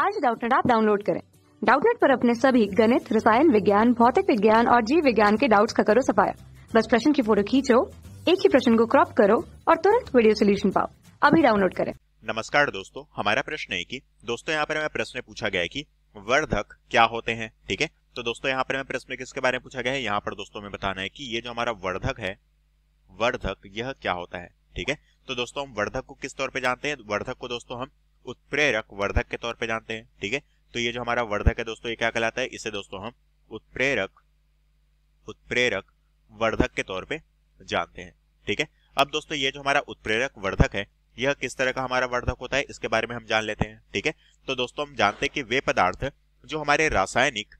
आज डाउटनेट आप डाउनलोड करें डाउटनेट पर अपने सभी गणित रसायन विज्ञान भौतिक विज्ञान और जीव विज्ञान के डाउट्स का करो सफाया बस प्रश्न की फोटो खींचो एक ही प्रश्न को क्रॉप करो और तुरंत वीडियो सोल्यूशन पाओ अभी डाउनलोड करें नमस्कार दोस्तों हमारा प्रश्न है कि दोस्तों यहाँ पर हमें प्रश्न पूछा गया है कि वर्धक क्या होते हैं ठीक है तो दोस्तों यहाँ पर हमें प्रश्न किसके बारे में पूछा गया है यहाँ पर दोस्तों हमें बताना है कि ये जो हमारा वर्धक है वर्धक यह क्या होता है ठीक है तो दोस्तों हम वर्धक को किस तौर पे जानते हैं वर्धक को दोस्तों हम उत्प्रेरक वर्धक के तौर पे जानते हैं ठीक है तो ये जो हमारा वर्धक है दोस्तों ये क्या कहलाता है इसे दोस्तों हम उत्प्रेरक उत्प्रेरक वर्धक के तौर पे जानते हैं ठीक है अब दोस्तों ये जो हमारा उत्प्रेरक वर्धक है यह किस तरह का हमारा वर्धक होता है इसके बारे में हम जान लेते हैं ठीक है तो दोस्तों हम जानते हैं कि वे पदार्थ जो हमारे रासायनिक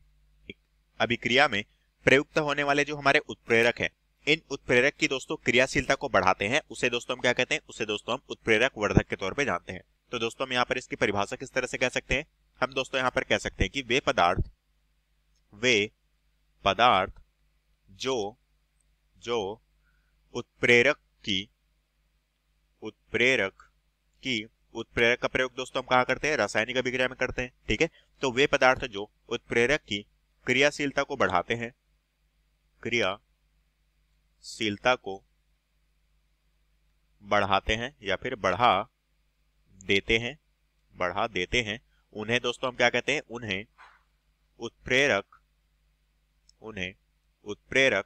अभिक्रिया में प्रयुक्त होने वाले जो हमारे उत्प्रेरक है इन उत्प्रेरक की दोस्तों क्रियाशीलता को बढ़ाते हैं उसे दोस्तों हम क्या कहते हैं उसे दोस्तों हम उत्प्रेरक वर्धक के तौर पर जानते हैं तो दोस्तों हम यहाँ पर इसकी परिभाषा किस तरह से कह सकते हैं हम दोस्तों यहाँ पर कह सकते हैं कि वे पदार्थ वे पदार्थ जो जो उत्प्रेरक की उत्प्रेरक की उत्प्रेरक का प्रयोग दोस्तों हम कहा करते हैं रासायनिक अभिक्रिया में करते हैं ठीक है तो वे पदार्थ जो उत्प्रेरक की क्रियाशीलता को बढ़ाते हैं क्रियाशीलता को बढ़ाते हैं या फिर बढ़ा देते हैं बढ़ा देते हैं उन्हें दोस्तों हम क्या कहते हैं उन्हें उत्प्रेरक उन्हें उत्प्रेरक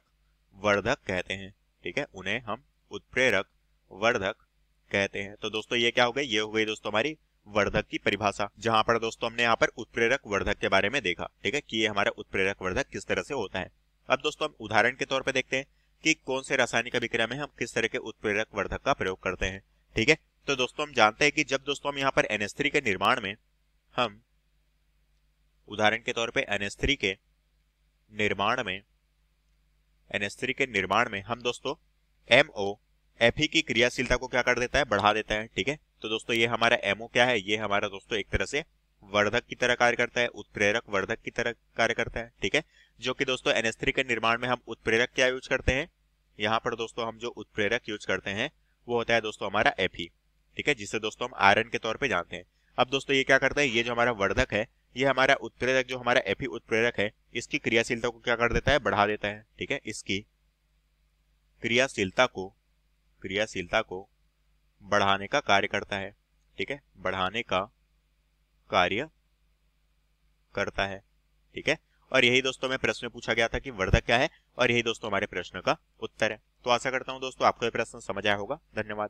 वर्धक कहते हैं ठीक है उन्हें हम उत्प्रेरक वर्धक कहते हैं तो दोस्तों ये क्या हो गई ये हो गई दोस्तों हमारी वर्धक की परिभाषा जहां पर दोस्तों हमने यहाँ पर उत्प्रेरक वर्धक के बारे में देखा ठीक है कि ये हमारा उत्प्रेरक वर्धक किस तरह से होता है अब दोस्तों हम उदाहरण के तौर पर देखते हैं कि कौन से रासायनिक अभिक्रिया में हम किस तरह के उत्प्रेरक वर्धक का प्रयोग करते हैं ठीक है तो दोस्तों हम जानते हैं कि जब दोस्तों हम यहाँ पर NH3 के निर्माण में हम उदाहरण के तौर पे NH3 के निर्माण में NH3 के निर्माण में हम दोस्तों MO Fe की क्रियाशीलता को क्या कर देता है बढ़ा देता है ठीक है तो दोस्तों ये हमारा MO क्या है ये हमारा दोस्तों एक तरह से वर्धक की तरह कार्य करता है उत्प्रेरक वर्धक की तरह कार्य करता है ठीक है जो कि दोस्तों NH3 के निर्माण में हम उत्प्रेरक क्या यूज करते हैं यहाँ पर दोस्तों हम जो उत्प्रेरक यूज करते हैं वो होता है दोस्तों हमारा एफी ठीक है जिसे दोस्तों हम आयरन के तौर पर जानते हैं अब दोस्तों ये क्या करता है ये जो हमारा वर्धक है ये हमारा उत्प्रेरक जो हमारा एफी उत्प्रेरक है इसकी क्रियाशीलता को क्या कर देता है बढ़ा देता है ठीक है इसकी क्रियाशीलता को क्रियाशीलता को बढ़ाने का कार्य करता है ठीक है बढ़ाने का कार्य करता है ठीक है और यही दोस्तों में प्रश्न पूछा गया था कि वर्धक क्या है और यही दोस्तों हमारे प्रश्न का उत्तर है तो आशा करता हूं दोस्तों आपको यह प्रश्न समझ आया होगा धन्यवाद